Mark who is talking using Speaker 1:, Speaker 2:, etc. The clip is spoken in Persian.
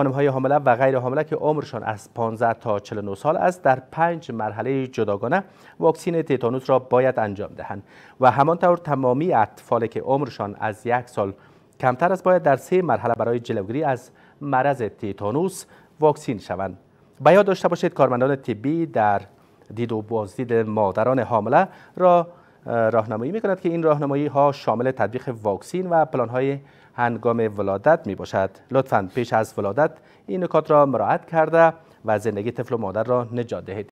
Speaker 1: خانم های حامله و غیر حامله که عمرشان از 15 تا 49 سال است در پنج مرحله جداگانه واکسین تیتانوس را باید انجام دهند و همانطور تمامی اطفال که عمرشان از یک سال کمتر است باید در سه مرحله برای جلوگیری از مرض تیتانوس واکسین شوند به یاد داشته باشید کارمندان طبی در دید و بازدید مادران حامله را راهنمایی میکند که این راهنمایی ها شامل تطبیق واکسین و پلان های هنگام ولادت می باشد لطفا پیش از ولادت این نکات را مراعت کرده و زندگی طفل و مادر را نجات دهید